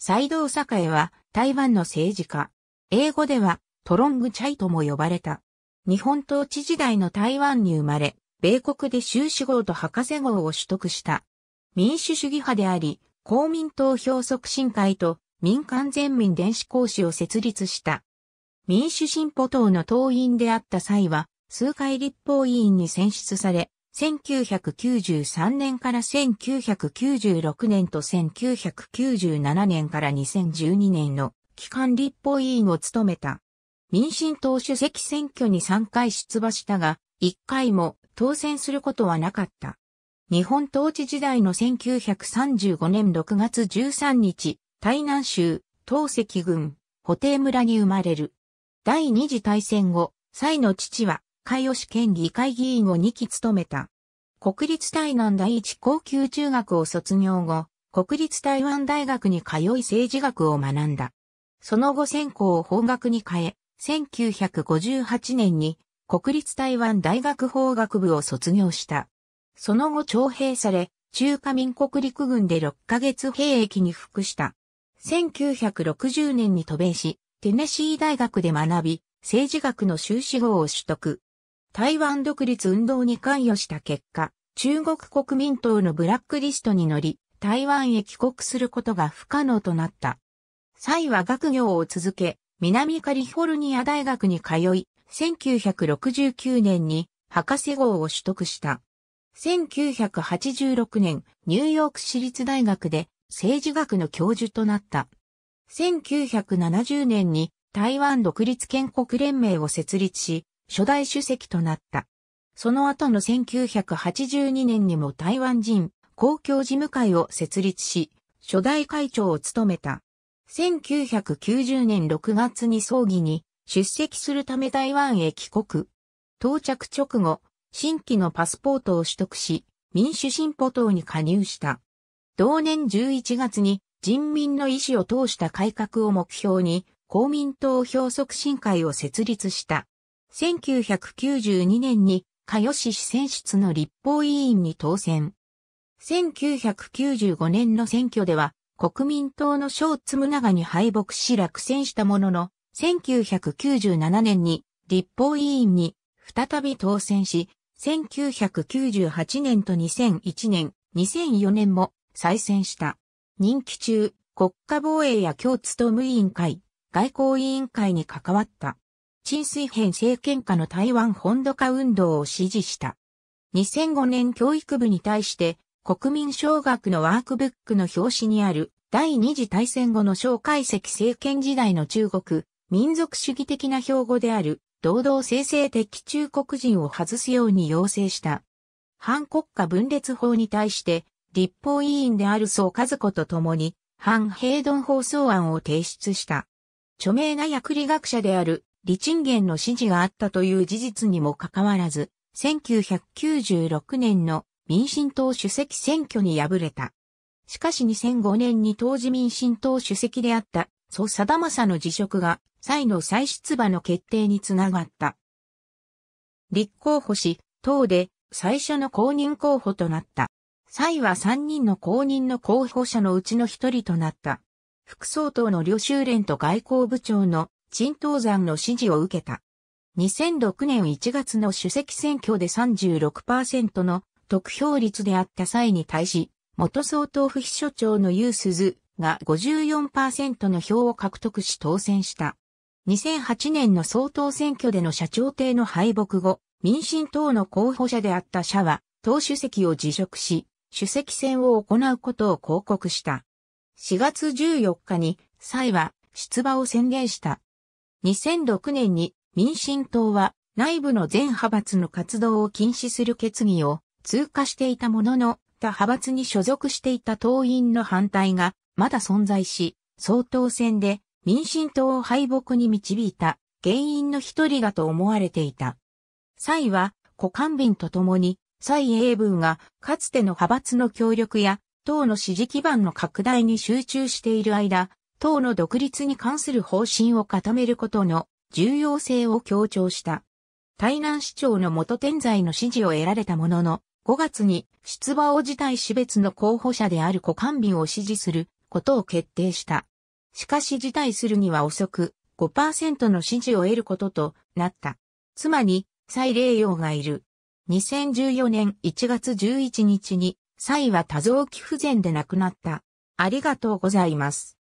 斎藤栄は台湾の政治家。英語ではトロングチャイとも呼ばれた。日本統治時代の台湾に生まれ、米国で修士号と博士号を取得した。民主主義派であり、公民投票促進会と民間全民電子講師を設立した。民主進歩党の党員であった際は、数回立法委員に選出され、1993年から1996年と1997年から2012年の期間立法委員を務めた。民進党主席選挙に3回出馬したが、1回も当選することはなかった。日本統治時代の1935年6月13日、台南州、東石郡、保定村に生まれる。第二次大戦後、蔡の父は海吉県議会議員を2期務めた。国立台南第一高級中学を卒業後、国立台湾大学に通い政治学を学んだ。その後専攻を法学に変え、1958年に国立台湾大学法学部を卒業した。その後徴兵され、中華民国陸軍で6ヶ月兵役に服した。1960年に渡米し、テネシー大学で学び、政治学の修士号を取得。台湾独立運動に関与した結果、中国国民党のブラックリストに乗り、台湾へ帰国することが不可能となった。蔡は学業を続け、南カリフォルニア大学に通い、1969年に博士号を取得した。1986年、ニューヨーク市立大学で政治学の教授となった。1970年に台湾独立建国連盟を設立し、初代主席となった。その後の1982年にも台湾人公共事務会を設立し、初代会長を務めた。1990年6月に葬儀に出席するため台湾へ帰国。到着直後、新規のパスポートを取得し、民主進歩党に加入した。同年11月に人民の意思を通した改革を目標に公民党票促進会を設立した。1992年に、加よし市選出の立法委員に当選。1995年の選挙では、国民党の小津宗長に敗北し落選したものの、1997年に立法委員に再び当選し、1998年と2001年、2004年も再選した。任期中、国家防衛や共と務委員会、外交委員会に関わった。陳水扁政権下の台湾本土化運動を支持した。2005年教育部に対して、国民小学のワークブックの表紙にある第二次大戦後の蒋介石政権時代の中国、民族主義的な標語である、堂々正成的中国人を外すように要請した。反国家分裂法に対して、立法委員である宋和子と共に、反平等法草案を提出した。著名な薬理学者である李鎮元の指示があったという事実にもかかわらず、1996年の民進党主席選挙に敗れた。しかし2005年に当時民進党主席であった蘇貞正の辞職が、蔡の再出馬の決定につながった。立候補し、党で最初の公認候補となった。蔡は3人の公認の候補者のうちの1人となった。副総統の両州連と外交部長の陳東山の支持を受けた。2006年1月の主席選挙で36%の得票率であった際に対し、元総統府秘書長のユースズが54%の票を獲得し当選した。2008年の総統選挙での社長邸の敗北後、民進党の候補者であった社は、党主席を辞職し、主席選を行うことを広告した。4月14日に、蔡は出馬を宣言した。2006年に民進党は内部の全派閥の活動を禁止する決議を通過していたものの、他派閥に所属していた党員の反対がまだ存在し、総統選で民進党を敗北に導いた原因の一人だと思われていた。蔡は、古官民と共に、蔡英文がかつての派閥の協力や党の支持基盤の拡大に集中している間、党の独立に関する方針を固めることの重要性を強調した。台南市長の元天在の支持を得られたものの、5月に出馬を辞退し別の候補者である古官民を支持することを決定した。しかし辞退するには遅く5%の支持を得ることとなった。妻に蔡麗陽がいる。2014年1月11日に蔡は多臓器不全で亡くなった。ありがとうございます。